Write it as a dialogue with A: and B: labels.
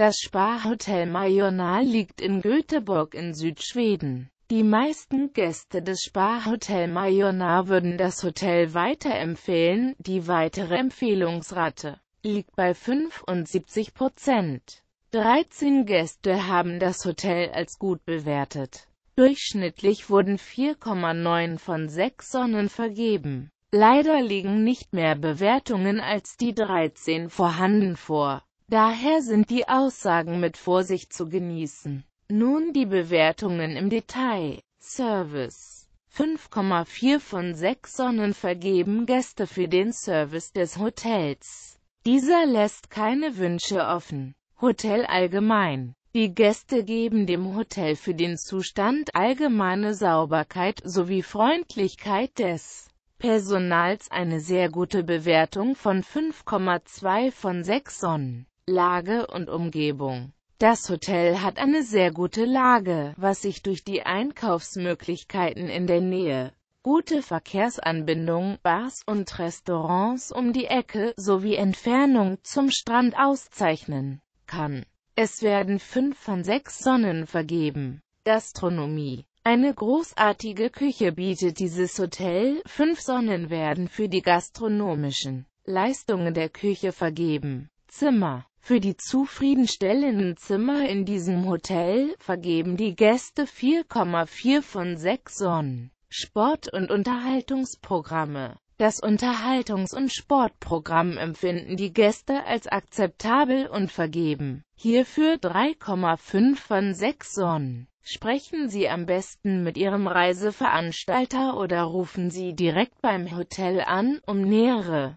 A: Das Sparhotel Majorna liegt in Göteborg in Südschweden. Die meisten Gäste des Sparhotel Majorna würden das Hotel weiterempfehlen, die weitere Empfehlungsrate liegt bei 75 Prozent. 13 Gäste haben das Hotel als gut bewertet. Durchschnittlich wurden 4,9 von 6 Sonnen vergeben. Leider liegen nicht mehr Bewertungen als die 13 vorhanden vor. Daher sind die Aussagen mit Vorsicht zu genießen. Nun die Bewertungen im Detail. Service 5,4 von 6 Sonnen vergeben Gäste für den Service des Hotels. Dieser lässt keine Wünsche offen. Hotel allgemein. Die Gäste geben dem Hotel für den Zustand allgemeine Sauberkeit sowie Freundlichkeit des Personals eine sehr gute Bewertung von 5,2 von 6 Sonnen. Lage und Umgebung. Das Hotel hat eine sehr gute Lage, was sich durch die Einkaufsmöglichkeiten in der Nähe, gute Verkehrsanbindung, Bars und Restaurants um die Ecke sowie Entfernung zum Strand auszeichnen kann. Es werden fünf von sechs Sonnen vergeben. Gastronomie eine großartige Küche bietet dieses Hotel, fünf Sonnen werden für die gastronomischen Leistungen der Küche vergeben. Zimmer. Für die zufriedenstellenden Zimmer in diesem Hotel vergeben die Gäste 4,4 von 6 Sonnen. Sport- und Unterhaltungsprogramme Das Unterhaltungs- und Sportprogramm empfinden die Gäste als akzeptabel und vergeben. Hierfür 3,5 von 6 Sonnen. Sprechen Sie am besten mit Ihrem Reiseveranstalter oder rufen Sie direkt beim Hotel an, um nähere